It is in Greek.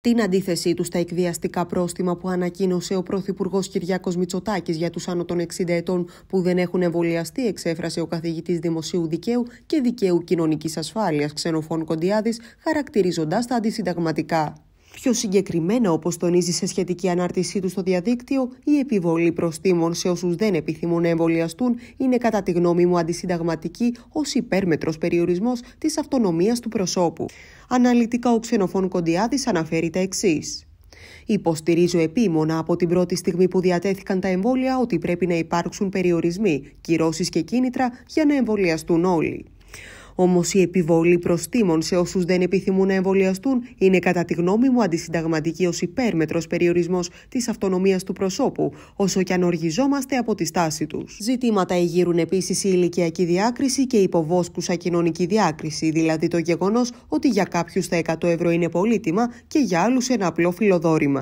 την αντίθεσή του στα εκβιαστικά πρόστιμα που ανακοίνωσε ο Πρωθυπουργός Κυριάκος Μητσοτάκης για τους άνω των 60 ετών που δεν έχουν εμβολιαστεί, εξέφρασε ο καθηγητής Δημοσίου Δικαίου και Δικαίου Κοινωνικής Ασφάλειας Ξενοφών Κοντιάδης, χαρακτηρίζοντας τα αντισυνταγματικά. Πιο συγκεκριμένα, όπως τονίζει σε σχετική ανάρτησή του στο διαδίκτυο, η επιβολή προστήμων σε όσους δεν επιθυμούν να εμβολιαστούν είναι κατά τη γνώμη μου αντισυνταγματική ως υπέρμετρος περιορισμός της αυτονομίας του προσώπου. Αναλυτικά ο Ξενοφών Κοντιάδης αναφέρει τα εξής. Υποστηρίζω επίμονα από την πρώτη στιγμή που διατέθηκαν τα εμβόλια ότι πρέπει να υπάρξουν περιορισμοί, κυρώσεις και κίνητρα για να εμβολιαστούν όλοι. Όμως η επιβολή προστήμων σε όσους δεν επιθυμούν να εμβολιαστούν είναι κατά τη γνώμη μου αντισυνταγματική ως υπέρμετρος περιορισμός της αυτονομίας του προσώπου, όσο και αν οργιζόμαστε από τη στάση τους. Ζητήματα εγείρουν επίσης η ηλικιακή διάκριση και η υποβόσκουσα κοινωνική διάκριση, δηλαδή το γεγονός ότι για κάποιους τα 100 ευρώ είναι πολύτιμα και για άλλους ένα απλό φιλοδόρημα.